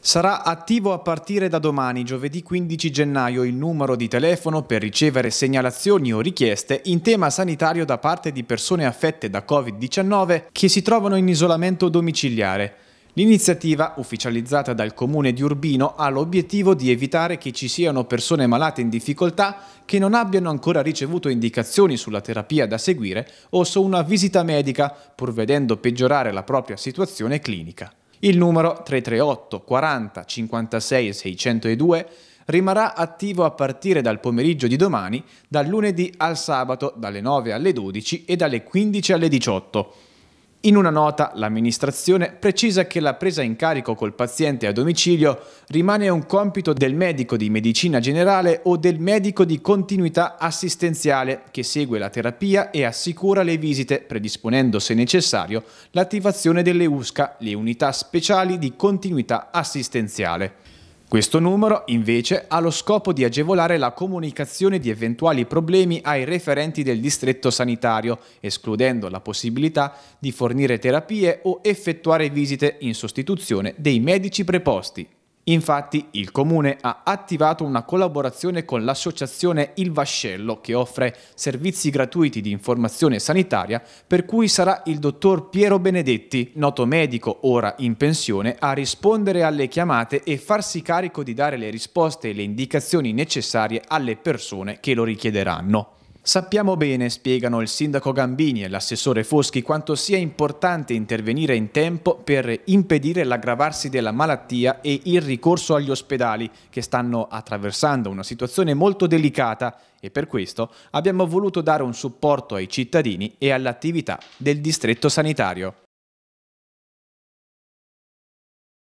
Sarà attivo a partire da domani, giovedì 15 gennaio, il numero di telefono per ricevere segnalazioni o richieste in tema sanitario da parte di persone affette da Covid-19 che si trovano in isolamento domiciliare. L'iniziativa, ufficializzata dal comune di Urbino, ha l'obiettivo di evitare che ci siano persone malate in difficoltà che non abbiano ancora ricevuto indicazioni sulla terapia da seguire o su una visita medica, pur vedendo peggiorare la propria situazione clinica. Il numero 338 40 56 602 rimarrà attivo a partire dal pomeriggio di domani, dal lunedì al sabato, dalle 9 alle 12 e dalle 15 alle 18. In una nota l'amministrazione precisa che la presa in carico col paziente a domicilio rimane un compito del medico di medicina generale o del medico di continuità assistenziale che segue la terapia e assicura le visite, predisponendo se necessario l'attivazione delle USCA, le unità speciali di continuità assistenziale. Questo numero invece ha lo scopo di agevolare la comunicazione di eventuali problemi ai referenti del distretto sanitario, escludendo la possibilità di fornire terapie o effettuare visite in sostituzione dei medici preposti. Infatti il Comune ha attivato una collaborazione con l'associazione Il Vascello che offre servizi gratuiti di informazione sanitaria per cui sarà il dottor Piero Benedetti, noto medico ora in pensione, a rispondere alle chiamate e farsi carico di dare le risposte e le indicazioni necessarie alle persone che lo richiederanno. Sappiamo bene, spiegano il sindaco Gambini e l'assessore Foschi, quanto sia importante intervenire in tempo per impedire l'aggravarsi della malattia e il ricorso agli ospedali, che stanno attraversando una situazione molto delicata e per questo abbiamo voluto dare un supporto ai cittadini e all'attività del distretto sanitario.